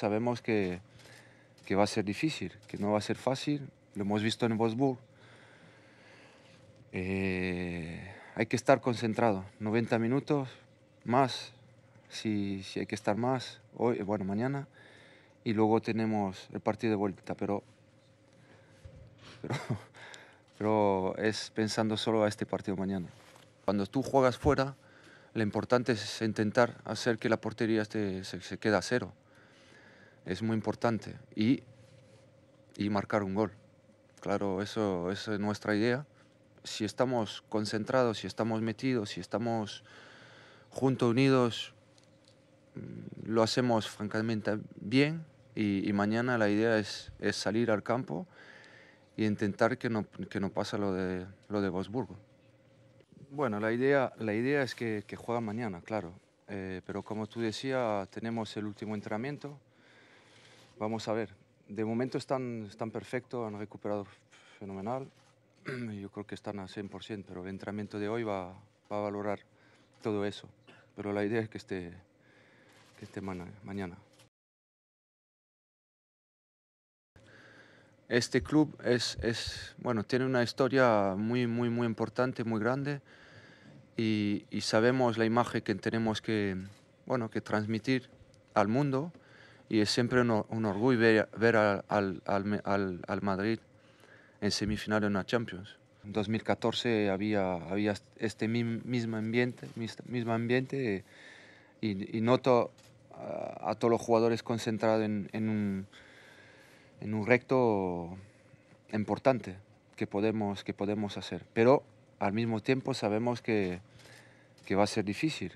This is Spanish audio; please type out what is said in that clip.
Sabemos que, que va a ser difícil, que no va a ser fácil. Lo hemos visto en Wolfsburg. Eh, hay que estar concentrado. 90 minutos más, si, si hay que estar más, hoy, bueno, mañana. Y luego tenemos el partido de vuelta, pero, pero, es pensando solo a este partido mañana. Cuando tú juegas fuera, lo importante es intentar hacer que la portería se, se quede a cero es muy importante. Y, marcar un gol. Claro, eso, es nuestra idea. Si estamos concentrados, si estamos metidos, si estamos juntos, unidos, mm, lo hacemos francamente bien y, mañana la idea es, es, salir al campo y intentar que no, que pase lo de, lo de Bueno, la idea, la idea es que, que juega mañana, claro. Eh, pero como tú decías, tenemos el último entrenamiento Vamos a ver. De momento están, están perfectos, han recuperado fenomenal. Yo creo que están al 100%, pero el entrenamiento de hoy va, a valorar todo eso. Pero la idea es que esté, que mañana. Este club es, bueno, tiene una historia muy, muy, muy importante, muy grande. Y, sabemos la imagen que tenemos que, que transmitir al mundo y es siempre un, orgullo ver, al, al, Madrid en semifinal de una Champions. En 2014 había, había este mismo ambiente, mismo ambiente y, noto a, todos los jugadores concentrados en, en, un, en un recto importante que podemos, que podemos hacer. Pero al mismo tiempo sabemos que, que va a ser difícil,